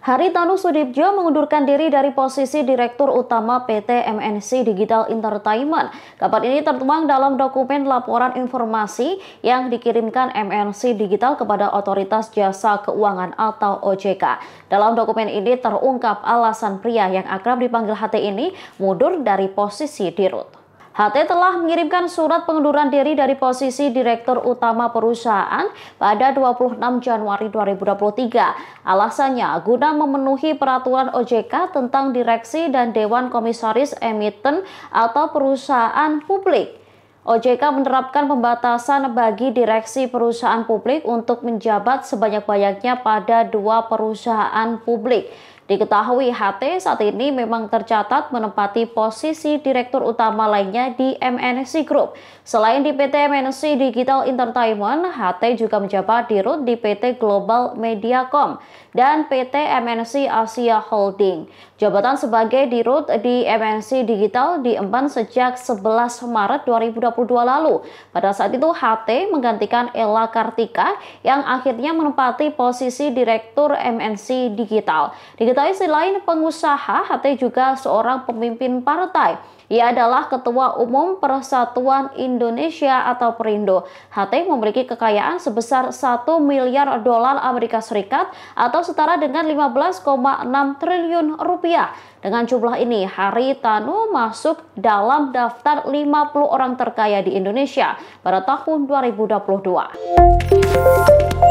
Hari Tanu Sudipjo mengundurkan diri dari posisi Direktur Utama PT MNC Digital Entertainment. Kabar ini tertuang dalam dokumen laporan informasi yang dikirimkan MNC Digital kepada Otoritas Jasa Keuangan atau OJK. Dalam dokumen ini terungkap alasan pria yang akrab dipanggil HT ini mundur dari posisi Dirut. HT telah mengirimkan surat pengunduran diri dari posisi Direktur Utama Perusahaan pada 26 Januari 2023. Alasannya guna memenuhi peraturan OJK tentang direksi dan Dewan Komisaris Emiten atau perusahaan publik. OJK menerapkan pembatasan bagi direksi perusahaan publik untuk menjabat sebanyak-banyaknya pada dua perusahaan publik. Diketahui HT saat ini memang tercatat menempati posisi direktur utama lainnya di MNC Group. Selain di PT MNC Digital Entertainment, HT juga menjabat dirut di PT Global Mediacom dan PT MNC Asia Holding. Jabatan sebagai di dirut di MNC Digital diemban sejak 11 Maret 2022 lalu. Pada saat itu HT menggantikan Ella Kartika yang akhirnya menempati posisi direktur MNC Digital. Digital selain pengusaha, HT juga seorang pemimpin partai. Ia adalah Ketua Umum Persatuan Indonesia atau Perindo. HT memiliki kekayaan sebesar 1 miliar dolar Amerika Serikat atau setara dengan 15,6 triliun rupiah. Dengan jumlah ini, Hari Tanu masuk dalam daftar 50 orang terkaya di Indonesia pada tahun 2022.